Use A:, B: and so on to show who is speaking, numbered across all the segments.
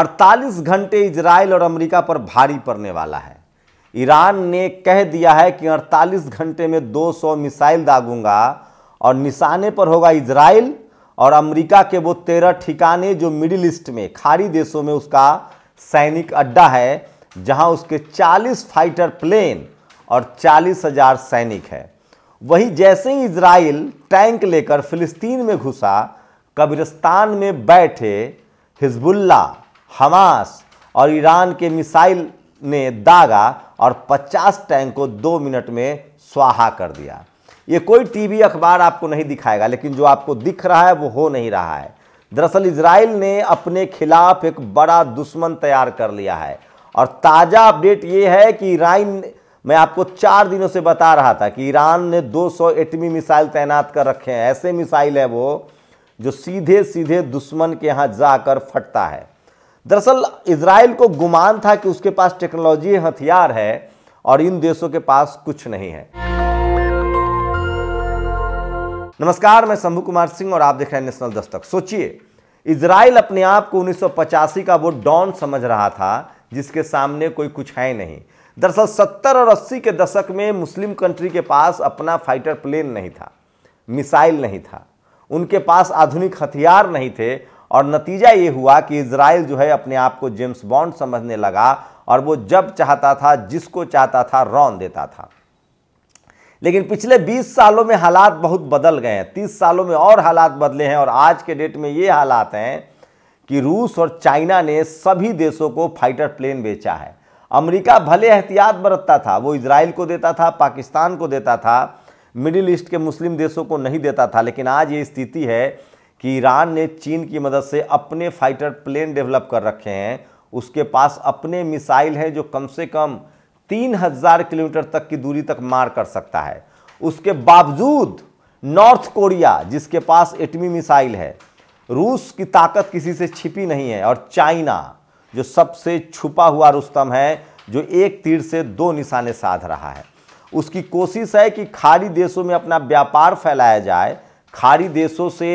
A: अड़तालीस घंटे इसराइल और अमेरिका पर भारी पड़ने वाला है ईरान ने कह दिया है कि 48 घंटे में 200 मिसाइल दागूंगा और निशाने पर होगा इसराइल और अमेरिका के वो तेरह ठिकाने जो मिडिल ईस्ट में खाड़ी देशों में उसका सैनिक अड्डा है जहां उसके 40 फाइटर प्लेन और चालीस हजार सैनिक है वही जैसे ही इसराइल टैंक लेकर फिलिस्तीन में घुसा कब्रिस्तान में बैठे हिजबुल्ला हमास और ईरान के मिसाइल ने दागा और 50 टैंक को दो मिनट में स्वाहा कर दिया ये कोई टीवी अखबार आपको नहीं दिखाएगा लेकिन जो आपको दिख रहा है वो हो नहीं रहा है दरअसल इसराइल ने अपने खिलाफ एक बड़ा दुश्मन तैयार कर लिया है और ताज़ा अपडेट ये है कि ईरान मैं आपको चार दिनों से बता रहा था कि ईरान ने 200 एटमी मिसाइल तैनात कर रखे हैं ऐसे मिसाइल है वो जो सीधे सीधे दुश्मन के यहाँ जाकर फटता है दरअसल इसराइल को गुमान था कि उसके पास टेक्नोलॉजी हथियार है और इन देशों के पास कुछ नहीं है नमस्कार मैं शंभु कुमार सिंह और आप देख रहे हैं नेशनल दस्तक सोचिए इसराइल अपने आप को उन्नीस का वो डॉन समझ रहा था जिसके सामने कोई कुछ है नहीं दरअसल सत्तर और अस्सी के दशक में मुस्लिम कंट्री के पास अपना फाइटर प्लेन नहीं था मिसाइल नहीं था उनके पास आधुनिक हथियार नहीं थे और नतीजा ये हुआ कि इसराइल जो है अपने आप को जेम्स बॉन्ड समझने लगा और वो जब चाहता था जिसको चाहता था रौन देता था लेकिन पिछले 20 सालों में हालात बहुत बदल गए हैं 30 सालों में और हालात बदले हैं और आज के डेट में ये हालात हैं कि रूस और चाइना ने सभी देशों को फाइटर प्लेन बेचा है अमेरिका भले एहतियात बरतता था वो इसराइल को देता था पाकिस्तान को देता था मिडिल ईस्ट के मुस्लिम देशों को नहीं देता था लेकिन आज ये स्थिति है कि ईरान ने चीन की मदद से अपने फाइटर प्लेन डेवलप कर रखे हैं उसके पास अपने मिसाइल हैं जो कम से कम तीन हजार किलोमीटर तक की दूरी तक मार कर सकता है उसके बावजूद नॉर्थ कोरिया जिसके पास एटमी मिसाइल है रूस की ताकत किसी से छिपी नहीं है और चाइना जो सबसे छुपा हुआ रुस्तम है जो एक तीर से दो निशाने साध रहा है उसकी कोशिश है कि खाड़ी देशों में अपना व्यापार फैलाया जाए खाड़ी देशों से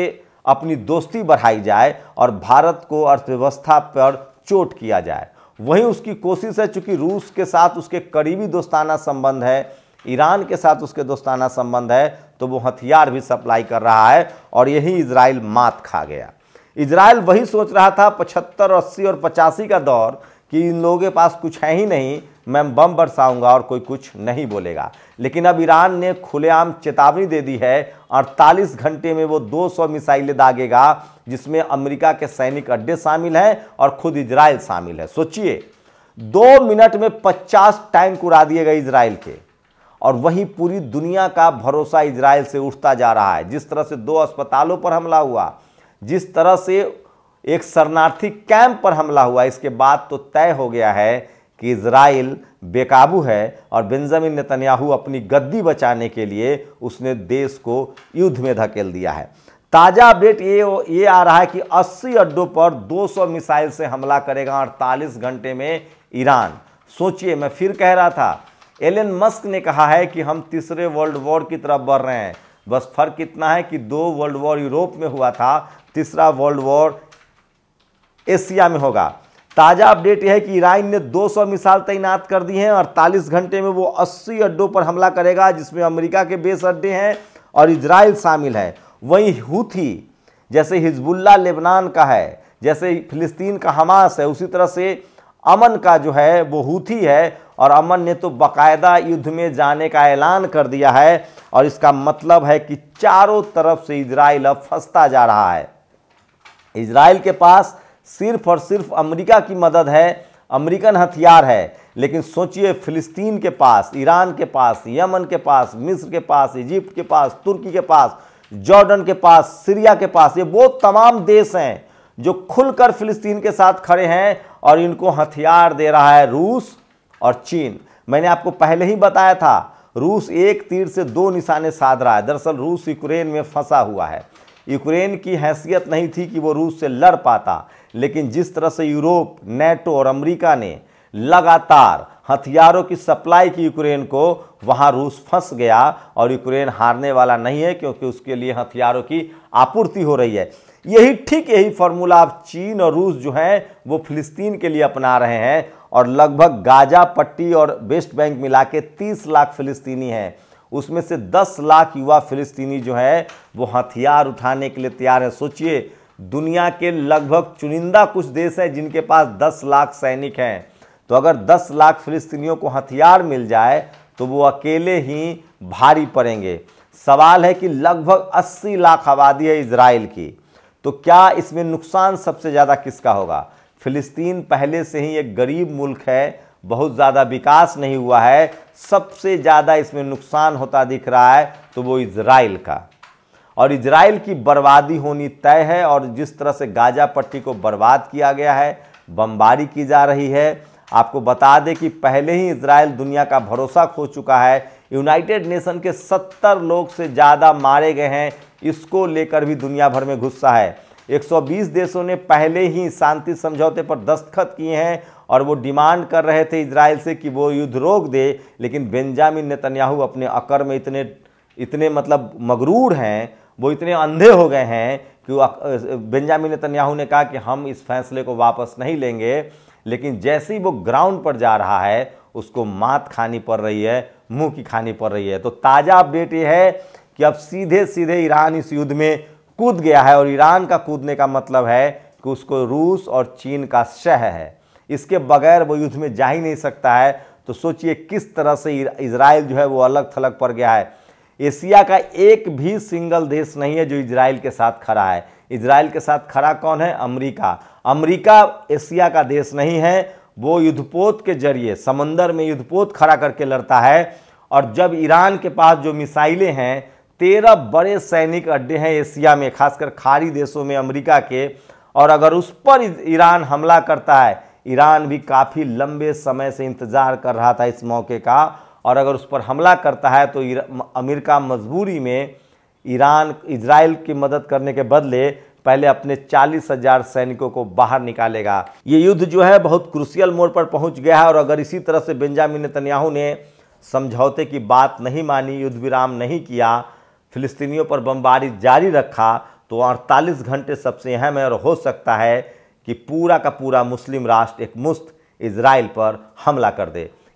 A: अपनी दोस्ती बढ़ाई जाए और भारत को अर्थव्यवस्था पर चोट किया जाए वहीं उसकी कोशिश है चूंकि रूस के साथ उसके करीबी दोस्ताना संबंध है ईरान के साथ उसके दोस्ताना संबंध है तो वो हथियार भी सप्लाई कर रहा है और यही इसराइल मात खा गया इसराइल वही सोच रहा था पचहत्तर अस्सी और पचासी का दौर कि इन लोगों के पास कुछ है ही नहीं मैं बम बरसाऊंगा और कोई कुछ नहीं बोलेगा लेकिन अब ईरान ने खुलेआम चेतावनी दे दी है 48 घंटे में वो 200 मिसाइलें दागेगा जिसमें अमेरिका के सैनिक अड्डे शामिल हैं और खुद इजराइल शामिल है सोचिए दो मिनट में 50 टैंक उड़ा दिए गए इजराइल के और वहीं पूरी दुनिया का भरोसा इजराइल से उठता जा रहा है जिस तरह से दो अस्पतालों पर हमला हुआ जिस तरह से एक शरणार्थी कैंप पर हमला हुआ इसके बाद तो तय हो गया है कि इसराइल बेकाबू है और बेंजामिन नेतन्याहू अपनी गद्दी बचाने के लिए उसने देश को युद्ध में धकेल दिया है ताज़ा अपडेट ये ये आ रहा है कि 80 अड्डों पर 200 मिसाइल से हमला करेगा अड़तालीस घंटे में ईरान सोचिए मैं फिर कह रहा था एलन मस्क ने कहा है कि हम तीसरे वर्ल्ड वॉर की तरफ बढ़ रहे हैं बस फर्क इतना है कि दो वर्ल्ड वॉर यूरोप में हुआ था तीसरा वर्ल्ड वॉर एशिया में होगा ताज़ा अपडेट यह है कि ईरान ने 200 मिसाइल तैनात कर दी हैं और 40 घंटे में वो 80 अड्डों पर हमला करेगा जिसमें अमेरिका के बेस अड्डे हैं और इजराइल शामिल है वहीं हूथी जैसे हिजबुल्ला लेबनान का है जैसे फिलिस्तीन का हमास है उसी तरह से अमन का जो है वो हूथी है और अमन ने तो बाकायदा युद्ध में जाने का ऐलान कर दिया है और इसका मतलब है कि चारों तरफ से इसराइल अब फंसता जा रहा है इसराइल के पास सिर्फ और सिर्फ अमेरिका की मदद है अमेरिकन हथियार है लेकिन सोचिए फिलिस्तीन के पास ईरान के पास यमन के पास मिस्र के पास इजिप्ट के पास तुर्की के पास जॉर्डन के पास सीरिया के पास ये वो तमाम देश हैं जो खुलकर फिलिस्तीन के साथ खड़े हैं और इनको हथियार दे रहा है रूस और चीन मैंने आपको पहले ही बताया था रूस एक तीर से दो निशाने साध रहा है दरअसल रूस यूक्रेन में फंसा हुआ है यूक्रेन की हैसियत नहीं थी कि वो रूस से लड़ पाता लेकिन जिस तरह से यूरोप नेटो और अमेरिका ने लगातार हथियारों की सप्लाई की यूक्रेन को वहां रूस फंस गया और यूक्रेन हारने वाला नहीं है क्योंकि उसके लिए हथियारों की आपूर्ति हो रही है यही ठीक यही फॉर्मूला अब चीन और रूस जो हैं वो फिलिस्तीन के लिए अपना रहे हैं और लगभग गाजा पट्टी और वेस्ट बैंक मिला के तीस लाख फिलिस्तीनी हैं उसमें से 10 लाख युवा फिलिस्तीनी जो है वो हथियार उठाने के लिए तैयार है सोचिए दुनिया के लगभग चुनिंदा कुछ देश हैं जिनके पास 10 लाख सैनिक हैं तो अगर 10 लाख फिलिस्तीनियों को हथियार मिल जाए तो वो अकेले ही भारी पड़ेंगे सवाल है कि लगभग 80 लाख आबादी है इसराइल की तो क्या इसमें नुकसान सबसे ज़्यादा किसका होगा फिलिस्तीन पहले से ही एक गरीब मुल्क है बहुत ज़्यादा विकास नहीं हुआ है सबसे ज़्यादा इसमें नुकसान होता दिख रहा है तो वो इसराइल का और इसराइल की बर्बादी होनी तय है और जिस तरह से गाजा पट्टी को बर्बाद किया गया है बमबारी की जा रही है आपको बता दें कि पहले ही इसराइल दुनिया का भरोसा खो चुका है यूनाइटेड नेशन के 70 लोग से ज़्यादा मारे गए हैं इसको लेकर भी दुनिया भर में गुस्सा है 120 देशों ने पहले ही शांति समझौते पर दस्तखत किए हैं और वो डिमांड कर रहे थे इसराइल से कि वो युद्ध रोक दे लेकिन बेंजामिन नेतन्याहू अपने अकर में इतने इतने मतलब मगरूर हैं वो इतने अंधे हो गए हैं कि बेंजामिन नेतन्याहू ने कहा कि हम इस फैसले को वापस नहीं लेंगे लेकिन जैसे ही वो ग्राउंड पर जा रहा है उसको मात खानी पड़ रही है मुंह की खानी पड़ रही है तो ताज़ा अपडेट ये है कि अब सीधे सीधे ईरान इस युद्ध में कूद गया है और ईरान का कूदने का मतलब है कि उसको रूस और चीन का शह है इसके बगैर वो युद्ध में जा ही नहीं सकता है तो सोचिए किस तरह से इसराइल जो है वो अलग थलग पड़ गया है एशिया का एक भी सिंगल देश नहीं है जो इसराइल के साथ खड़ा है इसराइल के साथ खड़ा कौन है अमरीका अमरीका एशिया का देश नहीं है वो युद्धपोत के जरिए समंदर में युद्धपोत खड़ा करके लड़ता है और जब ईरान के पास जो मिसाइलें हैं तेरह बड़े सैनिक अड्डे हैं एशिया में खासकर खाड़ी देशों में अमेरिका के और अगर उस पर ईरान हमला करता है ईरान भी काफ़ी लंबे समय से इंतज़ार कर रहा था इस मौके का और अगर उस पर हमला करता है तो अमेरिका मजबूरी में ईरान इसराइल की मदद करने के बदले पहले अपने चालीस हजार सैनिकों को बाहर निकालेगा ये युद्ध जो है बहुत क्रूसियल मोड़ पर पहुंच गया है और अगर इसी तरह से बेंजामिन नेतन्याहू ने समझौते की बात नहीं मानी युद्ध विराम नहीं किया फिलिस्तीनियों पर बमबारी जारी रखा तो अड़तालीस घंटे सबसे अहम है और हो सकता है कि पूरा का पूरा मुस्लिम राष्ट्र एक मुस्त इसराइल पर हमला कर दे